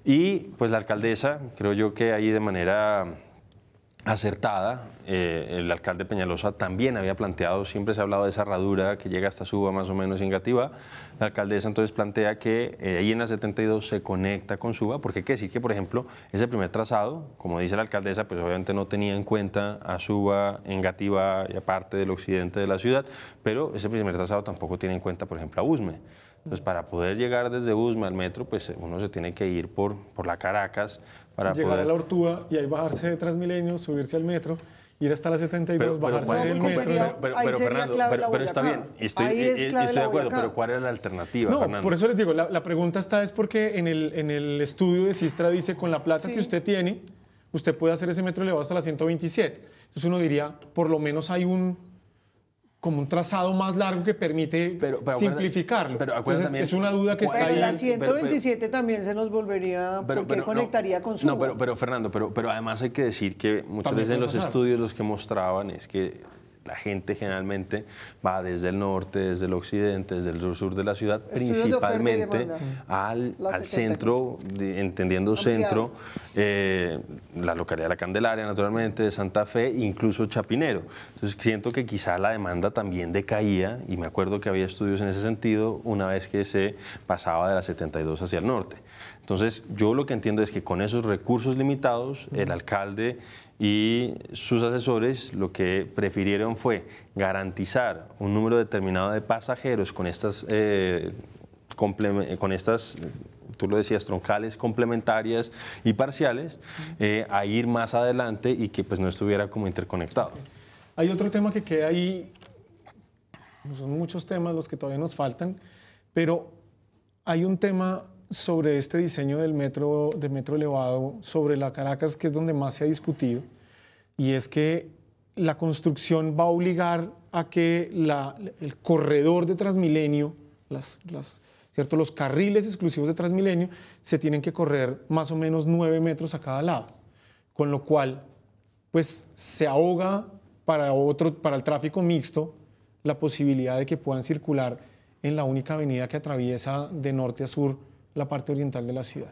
Speaker 1: Y pues la alcaldesa creo yo que ahí de manera acertada. Eh, el alcalde Peñalosa también había planteado, siempre se ha hablado de esa herradura que llega hasta Suba más o menos en Gativa. La alcaldesa entonces plantea que eh, ahí en la 72 se conecta con Suba, porque qué que decir que, por ejemplo, ese primer trazado, como dice la alcaldesa, pues obviamente no tenía en cuenta a Suba, en Gativa y aparte del occidente de la ciudad, pero ese primer trazado tampoco tiene en cuenta, por ejemplo, a Usme. Entonces, para poder llegar desde Usma al metro, pues uno se tiene que ir por, por la Caracas para Llegar a la
Speaker 2: Ortúa y ahí bajarse de Transmilenio, subirse al metro ir hasta la 72, bajarse del metro. pero, Fernando, pero, está bien, estoy, eh, es eh, estoy de acuerdo, pero
Speaker 1: ¿cuál era la alternativa, no, Por eso
Speaker 2: les digo, la, pregunta está es porque en el, en el estudio de Sistra dice, con la plata que usted tiene, usted puede hacer ese metro elevado hasta la 127. Entonces uno diría, por lo menos hay un como un trazado más largo que permite simplificarlo. Pero,
Speaker 1: es una duda que está ahí. La 127
Speaker 3: también se nos volvería, porque conectaría con su... No,
Speaker 1: pero, Fernando, pero, pero además hay que decir que muchas veces en los estudios los que mostraban es que la gente generalmente va desde el norte, desde el occidente, desde el sur, de la ciudad, principalmente al, centro, entendiendo centro, eh, la localidad de La Candelaria, naturalmente, de Santa Fe, incluso Chapinero. Entonces siento que quizá la demanda también decaía, y me acuerdo que había estudios en ese sentido, una vez que se pasaba de la 72 hacia el norte. Entonces yo lo que entiendo es que con esos recursos limitados, el alcalde y sus asesores lo que prefirieron fue garantizar un número determinado de pasajeros con estas, eh, con estas tú lo decías, troncales complementarias y parciales, eh, a ir más adelante y que pues no estuviera como interconectado. Hay
Speaker 2: otro tema que queda ahí, son muchos temas los que todavía nos faltan, pero hay un tema sobre este diseño del metro, de metro elevado, sobre la Caracas, que es donde más se ha discutido, y es que la construcción va a obligar a que el corredor de Transmilenio, ¿cierto? los carriles exclusivos de Transmilenio, se tienen que correr más o menos nueve metros a cada lado, con lo cual pues se ahoga para el tráfico mixto la posibilidad de que puedan circular en la única avenida que atraviesa de norte a sur la parte oriental de la ciudad.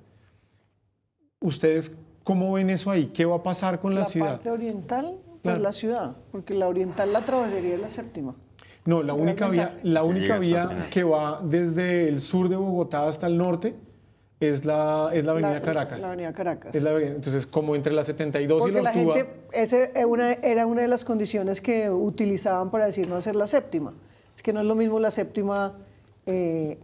Speaker 2: ¿Ustedes cómo ven eso ahí? ¿Qué va a pasar con la, ciudad? La parte
Speaker 3: oriental, de pues, la ciudad, porque la oriental la atravesaría la séptima.
Speaker 2: No, la única vía, la única vía que va desde el sur de Bogotá hasta el norte es la, es la Avenida Caracas. La Avenida Caracas. entonces, como entre la 72 y la Porque la gente,
Speaker 3: ese eh, una, era una de las condiciones que utilizaban para decir no hacer la séptima. Es que no es lo mismo la séptima eh,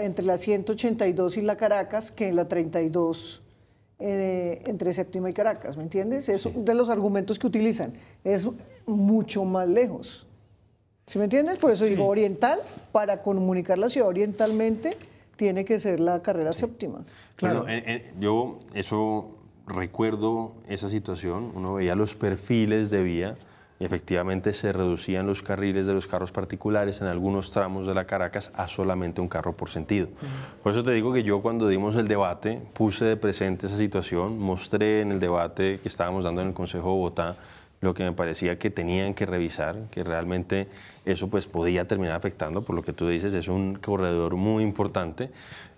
Speaker 3: entre la 182 y la Caracas que la 32 eh, entre Séptima y Caracas, ¿me entiendes? Es uno de los argumentos que utilizan. Es mucho más lejos. ¿Sí me entiendes? Por eso digo oriental, para comunicar la ciudad orientalmente, tiene que ser la carrera séptima. Claro,
Speaker 1: yo eso recuerdo esa situación, uno veía los perfiles de vía efectivamente se reducían los carriles de los carros particulares en algunos tramos de la Caracas a solamente un carro por sentido. Por eso te digo que yo cuando dimos el debate puse de presente esa situación, mostré en el debate que estábamos dando en el Consejo de Bogotá lo que me parecía que tenían que revisar, que realmente eso pues podía terminar afectando, por lo que tú dices, es un corredor muy importante.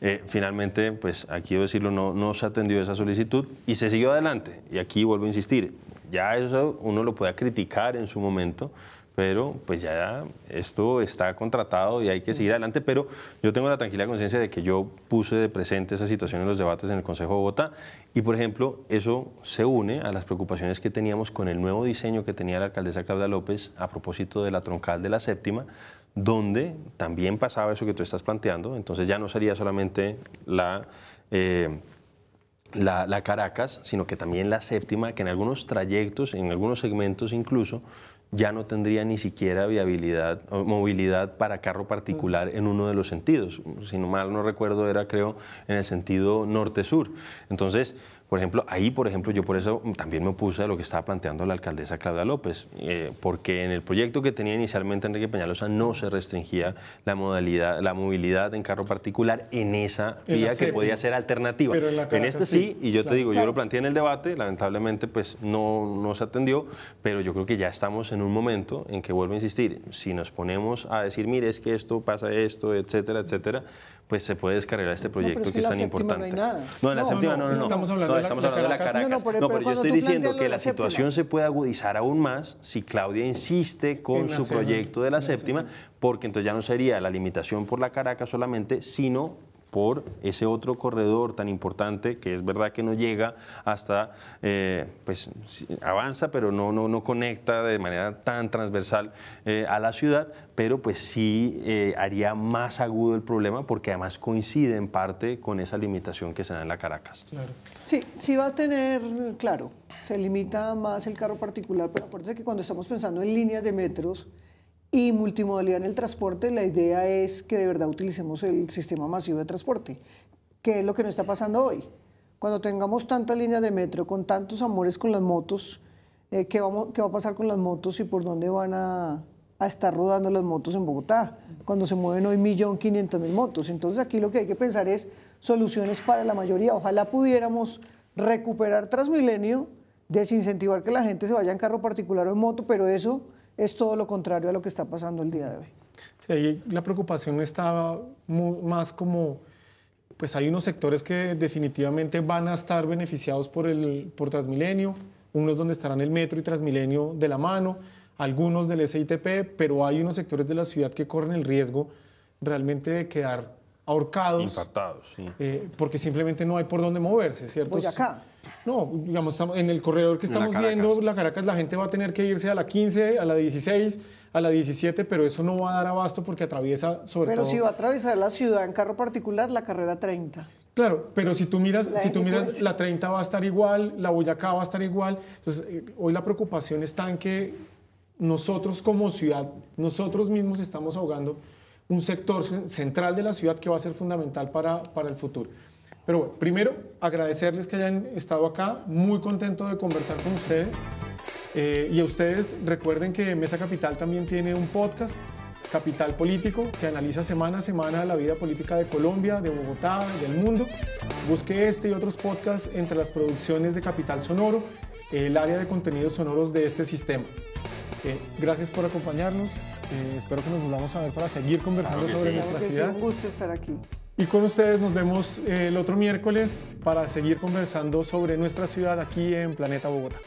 Speaker 1: Eh, finalmente, pues aquí debo decirlo, no, no se atendió esa solicitud y se siguió adelante. Y aquí vuelvo a insistir, ya eso uno lo puede criticar en su momento, pero pues ya esto está contratado y hay que seguir adelante, pero yo tengo la tranquila conciencia de que yo puse de presente esa situación en los debates en el Consejo de Bogotá y, por ejemplo, eso se une a las preocupaciones que teníamos con el nuevo diseño que tenía la alcaldesa Claudia López a propósito de la troncal de la séptima, donde también pasaba eso que tú estás planteando, entonces ya no sería solamente la... Eh, la, Caracas, sino que también la séptima, que en algunos trayectos, en algunos segmentos incluso, ya no tendría ni siquiera viabilidad, o movilidad para carro particular en uno de los sentidos. Si no mal no recuerdo, era creo en el sentido norte-sur. Entonces, por ejemplo, ahí, por ejemplo, yo por eso también me opuse a lo que estaba planteando la alcaldesa Claudia López, eh, porque en el proyecto que tenía inicialmente Enrique Peñalosa no se restringía la modalidad, la movilidad en carro particular en esa vía que podía ser alternativa. en, este sí, y yo te digo, yo lo planteé en el debate, lamentablemente pues no, no se atendió, pero yo creo que ya estamos en un momento en que vuelvo a insistir, si nos ponemos a decir, mire, es que esto pasa esto, etcétera, etcétera, pues se puede descargar este proyecto que, es tan importante.
Speaker 3: No, hay en la séptima no, no, Estamos hablando, de, la, estamos hablando de la Caracas. No, pero, yo estoy diciendo que la, situación
Speaker 1: se puede agudizar aún más si Claudia insiste con su proyecto de la, séptima, porque entonces ya no sería la limitación por la Caracas solamente, sino por ese otro corredor tan importante que es verdad que no llega hasta, eh, pues avanza, pero no, no, no conecta de manera tan transversal eh, a la ciudad, pero pues sí eh, haría más agudo el problema porque además coincide en parte con esa limitación que se da en la Caracas.
Speaker 3: Sí, sí va a tener, claro, se limita más el carro particular, pero de que cuando estamos pensando en líneas de metros, y multimodalidad en el transporte, la idea es que de verdad utilicemos el sistema masivo de transporte, que es lo que no está pasando hoy. Cuando tengamos tanta línea de metro, con tantos amores con las motos, eh, ¿qué, vamos, ¿qué va a pasar con las motos y por dónde van a, a estar rodando las motos en Bogotá, cuando se mueven hoy 1.500.000 motos. Entonces aquí lo que hay que pensar es soluciones para la mayoría. Ojalá pudiéramos recuperar Transmilenio, desincentivar que la gente se vaya en carro particular o en moto, pero eso es todo lo contrario a lo que está pasando el día de hoy.
Speaker 2: Sí, la preocupación está más como, pues hay unos sectores que definitivamente van a estar beneficiados por, el, por Transmilenio, unos donde estarán el metro y Transmilenio de la mano, algunos del SITP, pero hay unos sectores de la ciudad que corren el riesgo realmente de quedar ahorcados. Infartados, eh, porque simplemente no hay por dónde moverse, ¿cierto? Boyacá. Pues no, digamos, en el corredor que estamos viendo, la Caracas, la gente va a tener que irse a la 15, a la 16, a la 17, pero eso no va a dar abasto porque atraviesa sobre todo... Pero si va
Speaker 3: a atravesar la ciudad en carro particular, la carrera 30.
Speaker 2: Claro, pero si tú miras, la si tú miras la 30 va a estar igual, la Boyacá va a estar igual. Entonces, eh, hoy la preocupación está en que nosotros como ciudad, nosotros mismos estamos ahogando un sector central de la ciudad que va a ser fundamental para, el futuro. Pero bueno, primero agradecerles que hayan estado acá, muy contento de conversar con ustedes. Eh, y a ustedes recuerden que Mesa Capital también tiene un podcast, Capital Político, que analiza semana a semana la vida política de Colombia, de Bogotá, y del mundo. Busque este y otros podcasts entre las producciones de Capital Sonoro, el área de contenidos sonoros de este sistema. Eh, gracias por acompañarnos. Eh, espero que nos volvamos a ver para seguir conversando sobre nuestra ciudad. Es un
Speaker 3: gusto estar aquí.
Speaker 2: Y con ustedes nos vemos eh, el otro miércoles para seguir conversando sobre nuestra ciudad aquí en Planeta Bogotá.